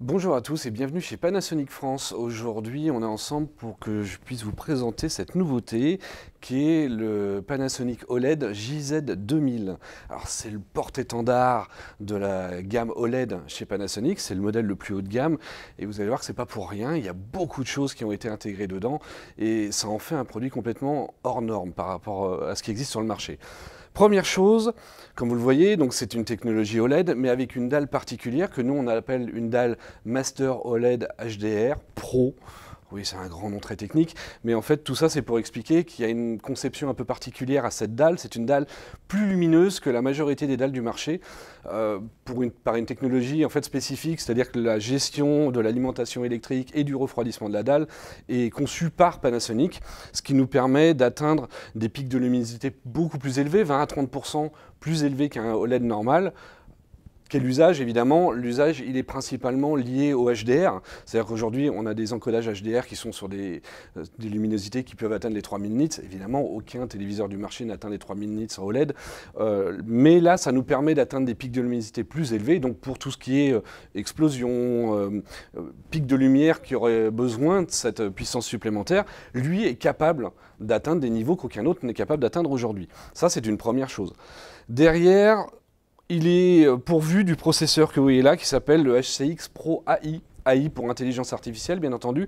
Bonjour à tous et bienvenue chez Panasonic France. Aujourd'hui, on est ensemble pour que je puisse vous présenter cette nouveauté qui est le Panasonic OLED JZ2000. Alors, c'est le porte-étendard de la gamme OLED chez Panasonic, c'est le modèle le plus haut de gamme et vous allez voir que c'est pas pour rien, il y a beaucoup de choses qui ont été intégrées dedans et ça en fait un produit complètement hors norme par rapport euh, à ce qui existe sur le marché. Première chose, comme vous le voyez, donc c'est une technologie OLED, mais avec une dalle particulière que nous on appelle une dalle Master OLED HDR Pro oui, c'est un grand nom très technique, mais en fait, tout ça, c'est pour expliquer qu'il y a une conception un peu particulière à cette dalle. C'est une dalle plus lumineuse que la majorité des dalles du marché, euh, par une technologie en fait spécifique, c'est-à-dire que la gestion de l'alimentation électrique et du refroidissement de la dalle est conçue par Panasonic, ce qui nous permet d'atteindre des pics de luminosité beaucoup plus élevés, 20 à 30 plus élevés qu'un OLED normal. Quel usage Évidemment, l'usage, il est principalement lié au HDR. C'est-à-dire qu'aujourd'hui, on a des encodages HDR qui sont sur euh, des, luminosités qui peuvent atteindre les 3000 nits. Évidemment, aucun téléviseur du marché n'atteint les 3000 nits en OLED. Euh, mais là, ça nous permet d'atteindre des pics de luminosité plus élevés. Donc, pour tout ce qui est euh, explosion, pics de lumière qui aurait besoin de cette puissance supplémentaire, lui est capable d'atteindre des niveaux qu'aucun autre n'est capable d'atteindre aujourd'hui. Ça, c'est une première chose. Derrière, il est euh, pourvu du processeur que vous voyez là qui s'appelle le HCX Pro AI. AI pour intelligence artificielle, bien entendu.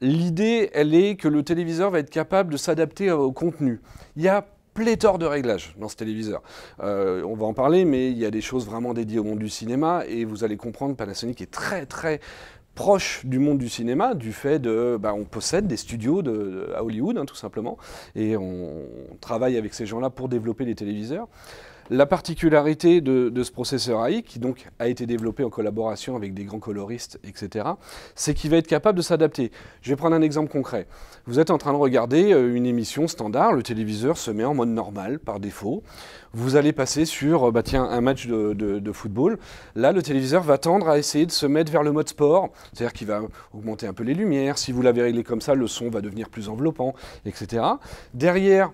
L'idée, elle est que le téléviseur va être capable de s'adapter au contenu. Il y a pléthore de réglages dans ce téléviseur. Euh, on va en parler, mais il y a des choses vraiment dédiées au monde du cinéma et vous allez comprendre, Panasonic est très très proche du monde du cinéma, du fait de, bah, on possède des studios de, à Hollywood, hein, tout simplement, et on travaille avec ces gens-là pour développer les téléviseurs. La particularité de, ce processeur AI, qui donc a été développé en collaboration avec des grands coloristes, etc., c'est qu'il va être capable de s'adapter. Je vais prendre un exemple concret. Vous êtes en train de regarder euh, une émission standard, le téléviseur se met en mode normal par défaut. Vous allez passer sur euh, bah, tiens, un match de, de, football. Là, le téléviseur va tendre à essayer de se mettre vers le mode sport, c'est-à-dire qu'il va augmenter un peu les lumières. Si vous l'avez réglé comme ça, le son va devenir plus enveloppant, etc. Derrière,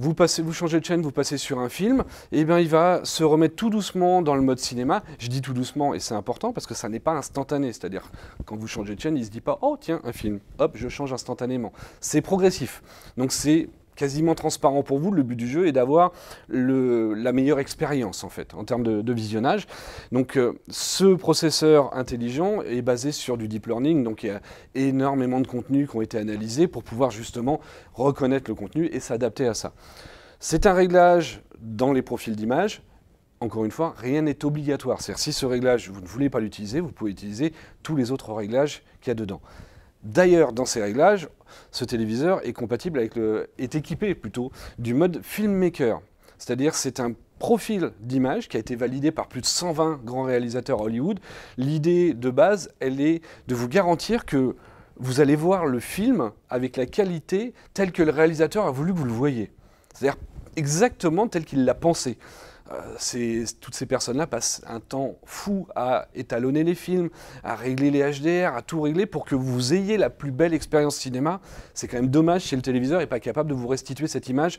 vous, passez, vous changez de chaîne, vous passez sur un film, et eh bien il va se remettre tout doucement dans le mode cinéma. Je dis tout doucement, et c'est important, parce que ça n'est pas instantané. C'est-à-dire, quand vous changez de chaîne, il ne se dit pas, oh tiens, un film, hop, je change instantanément. C'est progressif. Donc c'est quasiment transparent pour vous. Le but du jeu est d'avoir la meilleure expérience en fait en termes de, visionnage. Donc euh, ce processeur intelligent est basé sur du deep learning, donc il y a énormément de contenus qui ont été analysés pour pouvoir justement reconnaître le contenu et s'adapter à ça. C'est un réglage dans les profils d'image. Encore une fois, rien n'est obligatoire. C'est-à-dire si ce réglage, vous ne voulez pas l'utiliser, vous pouvez utiliser tous les autres réglages qu'il y a dedans. D'ailleurs, dans ces réglages, ce téléviseur est compatible avec le, est équipé plutôt du mode filmmaker. C'est-à-dire, c'est un profil d'image qui a été validé par plus de 120 grands réalisateurs Hollywood. L'idée de base, elle est de vous garantir que vous allez voir le film avec la qualité telle que le réalisateur a voulu que vous le voyez. C'est-à-dire exactement tel qu'il l'a pensé. Euh, toutes ces personnes-là passent un temps fou à étalonner les films, à régler les HDR, à tout régler pour que vous ayez la plus belle expérience cinéma. C'est quand même dommage si le téléviseur n'est pas capable de vous restituer cette image,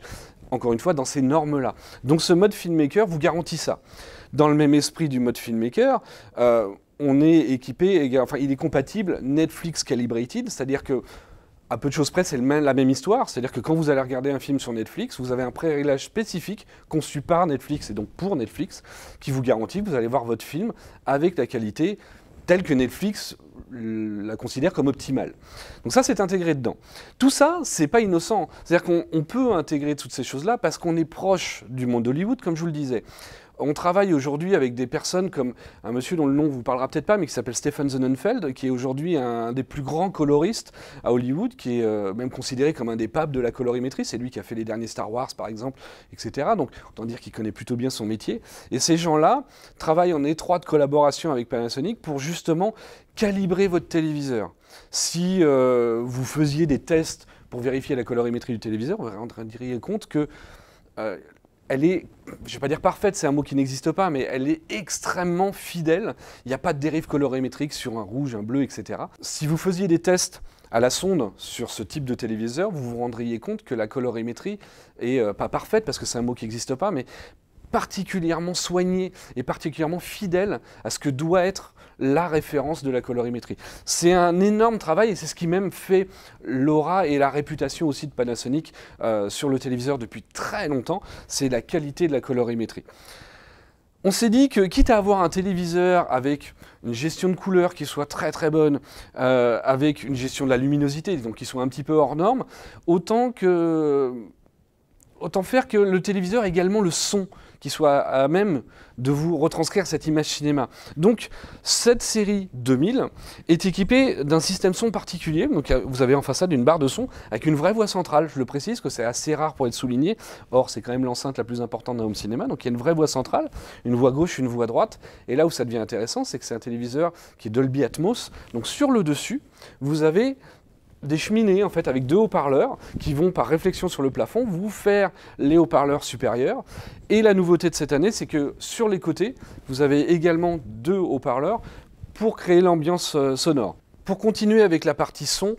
encore une fois, dans ces normes-là. Donc ce mode filmmaker vous garantit ça. Dans le même esprit du mode filmmaker, euh, on est équipé, enfin il est compatible Netflix Calibrated, c'est-à-dire que à peu de choses près, c'est la même histoire. C'est-à-dire que quand vous allez regarder un film sur Netflix, vous avez un pré-réglage spécifique conçu par Netflix et donc pour Netflix qui vous garantit que vous allez voir votre film avec la qualité telle que Netflix la considère comme optimale. Donc ça, c'est intégré dedans. Tout ça, c'est pas innocent. C'est-à-dire qu'on peut intégrer toutes ces choses-là parce qu'on est proche du monde d'Hollywood, comme je vous le disais on travaille aujourd'hui avec des personnes comme un monsieur dont le nom vous parlera peut-être pas, mais qui s'appelle Stephen Zonenfeld, qui est aujourd'hui un des plus grands coloristes à Hollywood, qui est euh, même considéré comme un des papes de la colorimétrie. C'est lui qui a fait les derniers Star Wars, par exemple, etc. Donc, autant dire qu'il connaît plutôt bien son métier. Et ces gens-là travaillent en étroite collaboration avec Panasonic pour justement calibrer votre téléviseur. Si euh, vous faisiez des tests pour vérifier la colorimétrie du téléviseur, vous vous rendriez compte que euh, elle est, je ne vais pas dire parfaite, c'est un mot qui n'existe pas, mais elle est extrêmement fidèle. Il n'y a pas de dérive colorimétrique sur un rouge, un bleu, etc. Si vous faisiez des tests à la sonde sur ce type de téléviseur, vous vous rendriez compte que la colorimétrie est euh, pas parfaite, parce que c'est un mot qui n'existe pas, mais particulièrement soignée et particulièrement fidèle à ce que doit être la référence de la colorimétrie. C'est un énorme travail et c'est ce qui même fait l'aura et la réputation aussi de Panasonic euh, sur le téléviseur depuis très longtemps, c'est la qualité de la colorimétrie. On s'est dit que quitte à avoir un téléviseur avec une gestion de couleurs qui soit très très bonne, euh, avec une gestion de la luminosité, donc qui soit un petit peu hors norme, autant autant faire que le téléviseur également le son qui soit à même de vous retranscrire cette image cinéma. Donc cette série 2000 est équipée d'un système son particulier. Donc vous avez en façade une barre de son avec une vraie voix centrale. Je le précise que c'est assez rare pour être souligné. Or c'est quand même l'enceinte la plus importante d'un home cinéma. Donc il y a une vraie voix centrale, une voix gauche, une voix droite. Et là où ça devient intéressant, c'est que c'est un téléviseur qui est Dolby Atmos. Donc sur le dessus, vous avez des cheminées en fait avec deux haut-parleurs qui vont par réflexion sur le plafond vous faire les haut-parleurs supérieurs. Et la nouveauté de cette année, c'est que sur les côtés, vous avez également deux haut-parleurs pour créer l'ambiance euh, sonore. Pour continuer avec la partie son,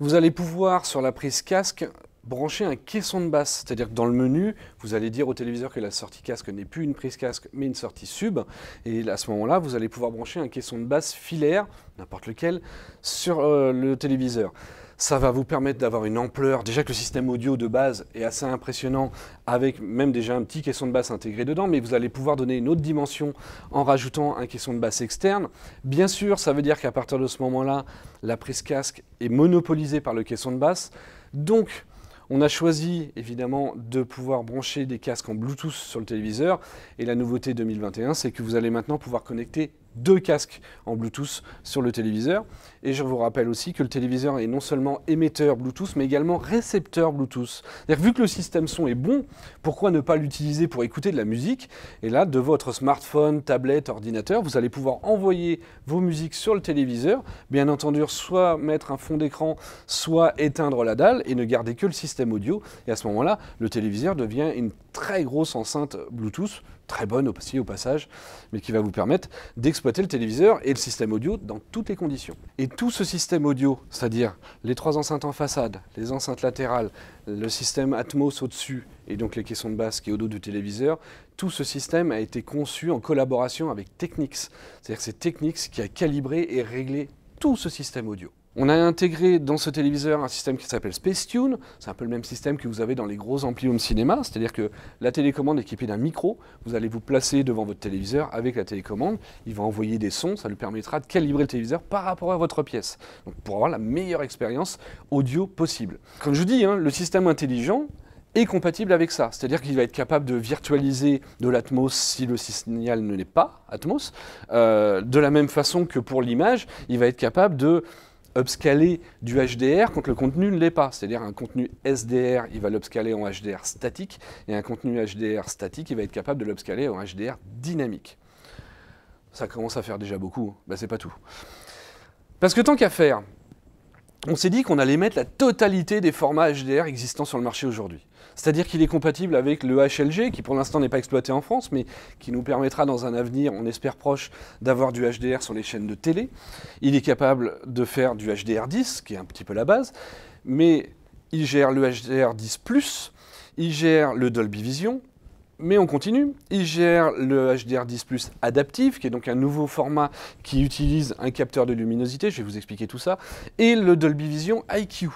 vous allez pouvoir sur la prise casque brancher un caisson de basse. C'est-à-dire que dans le menu, vous allez dire au téléviseur que la sortie casque n'est plus une prise casque, mais une sortie sub. Et à ce moment-là, vous allez pouvoir brancher un caisson de basse filaire, n'importe lequel, sur euh, le téléviseur. Ça va vous permettre d'avoir une ampleur. Déjà que le système audio de base est assez impressionnant, avec même déjà un petit caisson de basse intégré dedans, mais vous allez pouvoir donner une autre dimension en rajoutant un caisson de basse externe. Bien sûr, ça veut dire qu'à partir de ce moment-là, la prise casque est monopolisée par le caisson de basse. Donc, on a choisi évidemment de pouvoir brancher des casques en Bluetooth sur le téléviseur et la nouveauté 2021 c'est que vous allez maintenant pouvoir connecter deux casques en Bluetooth sur le téléviseur. Et je vous rappelle aussi que le téléviseur est non seulement émetteur Bluetooth, mais également récepteur Bluetooth. Vu que le système son est bon, pourquoi ne pas l'utiliser pour écouter de la musique Et là, de votre smartphone, tablette, ordinateur, vous allez pouvoir envoyer vos musiques sur le téléviseur. Bien entendu, soit mettre un fond d'écran, soit éteindre la dalle et ne garder que le système audio. Et à ce moment-là, le téléviseur devient une très grosse enceinte Bluetooth, très bonne aussi au passage, mais qui va vous permettre d'explorer exploiter le téléviseur et le système audio dans toutes les conditions. Et tout ce système audio, c'est-à-dire les trois enceintes en façade, les enceintes latérales, le système Atmos au-dessus et donc les caissons de basse qui est au dos du téléviseur, tout ce système a été conçu en collaboration avec Technics. C'est-à-dire que c'est Technics qui a calibré et réglé tout ce système audio. On a intégré dans ce téléviseur un système qui s'appelle SpaceTune. C'est un peu le même système que vous avez dans les gros amplis home cinéma, c'est-à-dire que la télécommande est équipée d'un micro. Vous allez vous placer devant votre téléviseur avec la télécommande. Il va envoyer des sons, ça lui permettra de calibrer le téléviseur par rapport à votre pièce, donc pour avoir la meilleure expérience audio possible. Comme je vous dis, hein, le système intelligent, est compatible avec ça. C'est-à-dire qu'il va être capable de virtualiser de l'Atmos si le signal ne l'est pas, Atmos. Euh, de la même façon que pour l'image, il va être capable de upscaler du HDR quand le contenu ne l'est pas. C'est-à-dire un contenu SDR, il va l'upscaler en HDR statique, et un contenu HDR statique, il va être capable de l'upscaler en HDR dynamique. Ça commence à faire déjà beaucoup, mais hein. bah, c'est pas tout. Parce que tant qu'à faire, on s'est dit qu'on allait mettre la totalité des formats HDR existants sur le marché aujourd'hui. C'est-à-dire qu'il est compatible avec le HLG, qui pour l'instant n'est pas exploité en France, mais qui nous permettra dans un avenir, on espère proche, d'avoir du HDR sur les chaînes de télé. Il est capable de faire du HDR10, qui est un petit peu la base, mais il gère le HDR10 ⁇ il gère le Dolby Vision, mais on continue. Il gère le HDR10 Plus adaptif, qui est donc un nouveau format qui utilise un capteur de luminosité, je vais vous expliquer tout ça, et le Dolby Vision IQ.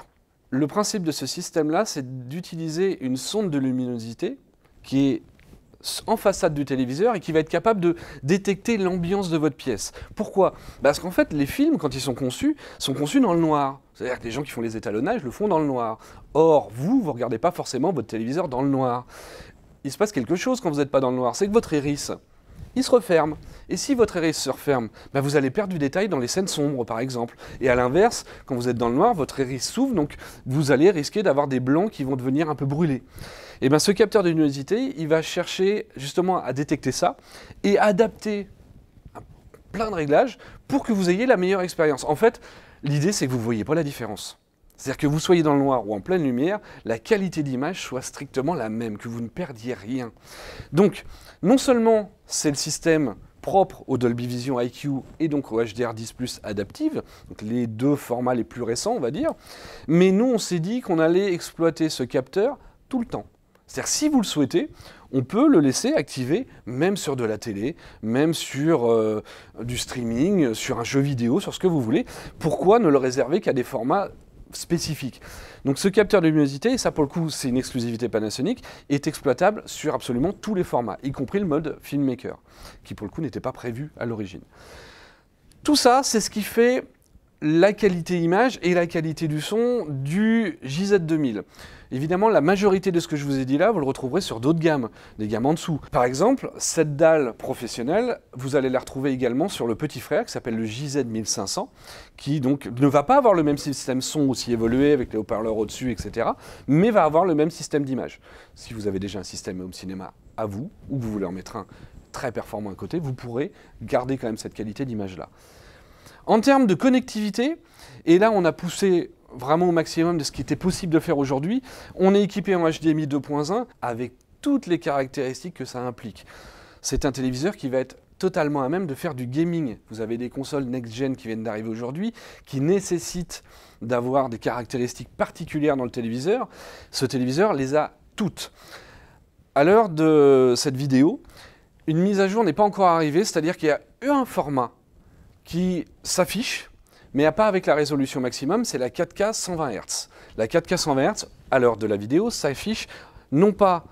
Le principe de ce système-là, c'est d'utiliser une sonde de luminosité qui est en façade du téléviseur et qui va être capable de détecter l'ambiance de votre pièce. Pourquoi Parce qu'en fait, les films, quand ils sont conçus, sont conçus dans le noir. C'est-à-dire que les gens qui font les étalonnages le font dans le noir. Or, vous, vous ne regardez pas forcément votre téléviseur dans le noir il se passe quelque chose quand vous n'êtes pas dans le noir, c'est que votre iris, il se referme. Et si votre iris se referme, bah, vous allez perdre du détail dans les scènes sombres, par exemple. Et à l'inverse, quand vous êtes dans le noir, votre iris s'ouvre, donc vous allez risquer d'avoir des blancs qui vont devenir un peu brûlés. Et bien ce capteur de luminosité, il va chercher justement à détecter ça et adapter plein de réglages pour que vous ayez la meilleure expérience. En fait, l'idée, c'est que vous ne voyez pas la différence. C'est-à-dire que vous soyez dans le noir ou en pleine lumière, la qualité d'image soit strictement la même, que vous ne perdiez rien. Donc, non seulement c'est le système propre au Dolby Vision IQ et donc au HDR10 Plus adaptive, les deux formats les plus récents, on va dire, mais nous, on s'est dit qu'on allait exploiter ce capteur tout le temps. C'est-à-dire, si vous le souhaitez, on peut le laisser activer même sur de la télé, même sur euh, du streaming, sur un jeu vidéo, sur ce que vous voulez. Pourquoi ne le réserver qu'à des formats spécifique. Donc ce capteur de luminosité, et ça pour le coup c'est une exclusivité Panasonic, est exploitable sur absolument tous les formats, y compris le mode filmmaker, qui pour le coup n'était pas prévu à l'origine. Tout ça, c'est ce qui fait la qualité image et la qualité du son du JZ2000. Évidemment, la majorité de ce que je vous ai dit là, vous le retrouverez sur d'autres gammes, des gammes en dessous. Par exemple, cette dalle professionnelle, vous allez la retrouver également sur le petit frère qui s'appelle le JZ1500, qui donc ne va pas avoir le même système son aussi évolué avec les haut-parleurs au-dessus, etc., mais va avoir le même système d'image. Si vous avez déjà un système home cinéma à vous, ou que vous voulez en mettre un très performant à côté, vous pourrez garder quand même cette qualité d'image là. En termes de connectivité, et là on a poussé vraiment au maximum de ce qui était possible de faire aujourd'hui, on est équipé en HDMI 2.1 avec toutes les caractéristiques que ça implique. C'est un téléviseur qui va être totalement à même de faire du gaming. Vous avez des consoles next-gen qui viennent d'arriver aujourd'hui, qui nécessitent d'avoir des caractéristiques particulières dans le téléviseur. Ce téléviseur les a toutes. À l'heure de cette vidéo, une mise à jour n'est pas encore arrivée, c'est-à-dire qu'il y a eu un format qui s'affiche, mais à part avec la résolution maximum, c'est la 4K 120 Hz. La 4K 120 Hz, à l'heure de la vidéo, s'affiche non pas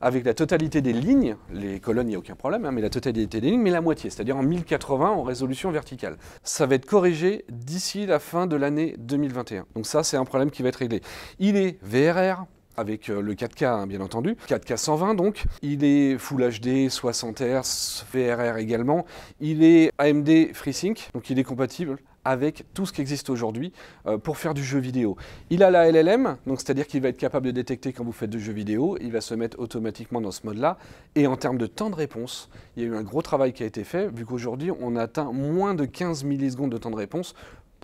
avec la totalité des lignes, les colonnes, il n'y a aucun problème, hein, mais la totalité des lignes, mais la moitié, c'est-à-dire en 1080 en résolution verticale. Ça va être corrigé d'ici la fin de l'année 2021. Donc ça, c'est un problème qui va être réglé. Il est VRR, avec euh, le 4K, hein, bien entendu. 4K 120 donc. Il est Full HD, 60 Hz, VRR également. Il est AMD FreeSync, donc il est compatible avec tout ce qui existe aujourd'hui euh, pour faire du jeu vidéo. Il a la LLM, donc c'est-à-dire qu'il va être capable de détecter quand vous faites du jeu vidéo, il va se mettre automatiquement dans ce mode-là. Et en termes de temps de réponse, il y a eu un gros travail qui a été fait, vu qu'aujourd'hui on atteint moins de 15 millisecondes de temps de réponse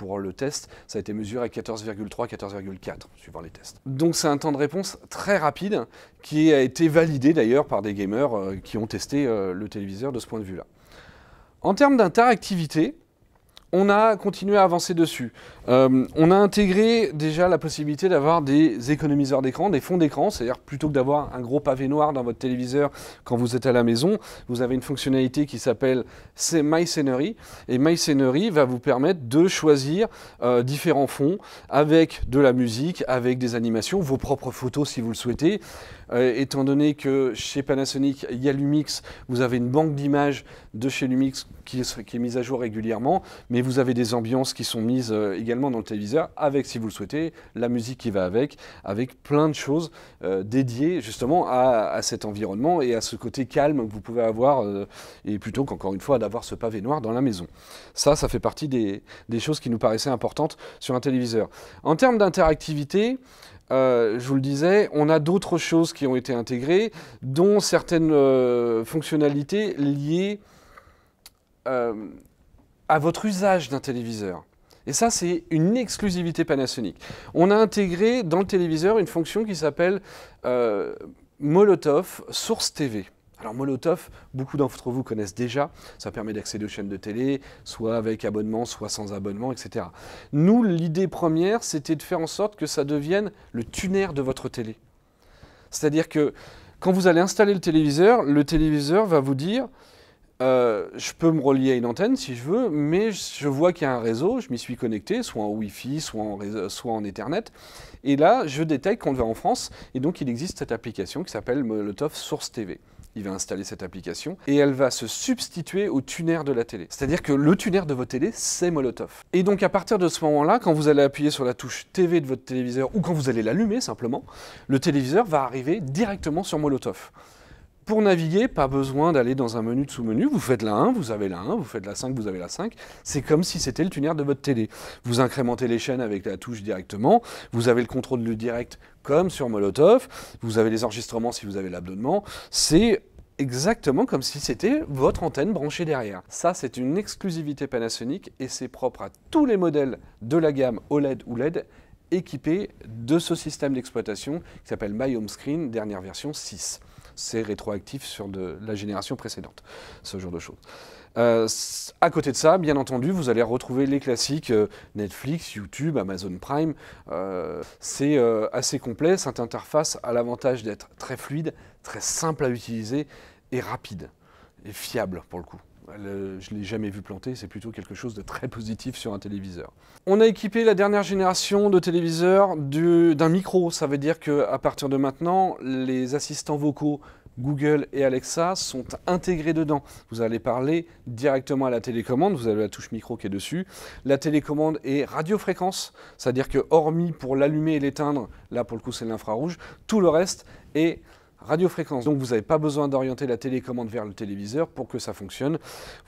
pour le test, ça a été mesuré à 14,3, 14,4, suivant les tests. Donc c'est un temps de réponse très rapide qui a été validé d'ailleurs par des gamers euh, qui ont testé euh, le téléviseur de ce point de vue-là. En termes d'interactivité, on a continué à avancer dessus. Euh, on a intégré déjà la possibilité d'avoir des économiseurs d'écran, des fonds d'écran, c'est-à-dire plutôt que d'avoir un gros pavé noir dans votre téléviseur quand vous êtes à la maison, vous avez une fonctionnalité qui s'appelle My Scenery et My Scenery va vous permettre de choisir euh, différents fonds avec de la musique, avec des animations, vos propres photos si vous le souhaitez. Euh, étant donné que chez Panasonic, il y a Lumix, vous avez une banque d'images de chez Lumix qui est mise à jour régulièrement, mais vous avez des ambiances qui sont mises également dans le téléviseur avec, si vous le souhaitez, la musique qui va avec, avec plein de choses euh, dédiées justement à, cet environnement et à ce côté calme que vous pouvez avoir, euh, et plutôt qu'encore une fois d'avoir ce pavé noir dans la maison. Ça, ça fait partie des, choses qui nous paraissaient importantes sur un téléviseur. En termes d'interactivité, euh, je vous le disais, on a d'autres choses qui ont été intégrées, dont certaines fonctionnalités liées à votre usage d'un téléviseur. Et ça, c'est une exclusivité Panasonic. On a intégré dans le téléviseur une fonction qui s'appelle euh, Molotov Source TV. Alors Molotov, beaucoup d'entre vous connaissent déjà, ça permet d'accéder aux chaînes de télé, soit avec abonnement, soit sans abonnement, etc. Nous, l'idée première, c'était de faire en sorte que ça devienne le tuner de votre télé. C'est-à-dire que quand vous allez installer le téléviseur, le téléviseur va vous dire euh, je peux me relier à une antenne si je veux, mais je vois qu'il y a un réseau, je m'y suis connecté, soit en Wi-Fi, soit en, Ethernet. Et là, je détecte qu'on le va en France, et donc il existe cette application qui s'appelle Molotov Source TV. Il va installer cette application et elle va se substituer au tuner de la télé. C'est-à-dire que le tuner de votre télé, c'est Molotov. Et donc à partir de ce moment-là, quand vous allez appuyer sur la touche TV de votre téléviseur ou quand vous allez l'allumer simplement, le téléviseur va arriver directement sur Molotov. Pour naviguer, pas besoin d'aller dans un menu de sous-menu. Vous faites la 1, vous avez la 1, vous faites la 5, vous avez la 5. C'est comme si c'était le tuner de votre télé. Vous incrémentez les chaînes avec la touche directement. Vous avez le contrôle du direct comme sur Molotov. Vous avez les enregistrements si vous avez l'abonnement. C'est exactement comme si c'était votre antenne branchée derrière. Ça, c'est une exclusivité Panasonic et c'est propre à tous les modèles de la gamme OLED ou LED équipés de ce système d'exploitation qui s'appelle My Home Screen, dernière version 6 c'est rétroactif sur de, la génération précédente, ce genre de choses. Euh, à côté de ça, bien entendu, vous allez retrouver les classiques euh, Netflix, YouTube, Amazon Prime. Euh, c'est assez complet. Cette interface a l'avantage d'être très fluide, très simple à utiliser et rapide et fiable pour le coup je ne l'ai jamais vu planter, c'est plutôt quelque chose de très positif sur un téléviseur. On a équipé la dernière génération de téléviseurs d'un micro, ça veut dire qu'à partir de maintenant, les assistants vocaux Google et Alexa sont intégrés dedans. Vous allez parler directement à la télécommande, vous avez la touche micro qui est dessus. La télécommande est radiofréquence, c'est-à-dire que hormis pour l'allumer et l'éteindre, là pour le coup c'est l'infrarouge, tout le reste est radiofréquence. Donc vous n'avez pas besoin d'orienter la télécommande vers le téléviseur pour que ça fonctionne.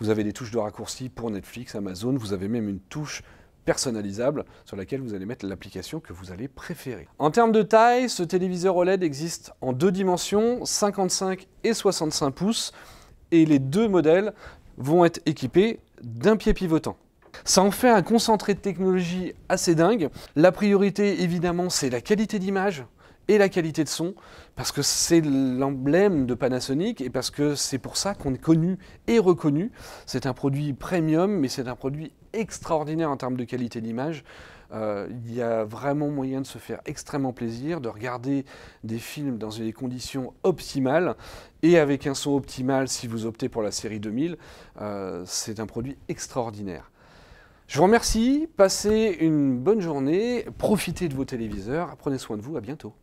Vous avez des touches de raccourci pour Netflix, Amazon, vous avez même une touche personnalisable sur laquelle vous allez mettre l'application que vous allez préférer. En termes de taille, ce téléviseur OLED existe en deux dimensions, 55 et 65 pouces, et les deux modèles vont être équipés d'un pied pivotant. Ça en fait un concentré de technologie assez dingue. La priorité, évidemment, c'est la qualité d'image et la qualité de son, parce que c'est l'emblème de Panasonic et parce que c'est pour ça qu'on est connu et reconnu. C'est un produit premium, mais c'est un produit extraordinaire en termes de qualité d'image. Euh, il y a vraiment moyen de se faire extrêmement plaisir, de regarder des films dans des conditions optimales et avec un son optimal si vous optez pour la série 2000. Euh, c'est un produit extraordinaire. Je vous remercie, passez une bonne journée, profitez de vos téléviseurs, prenez soin de vous, à bientôt.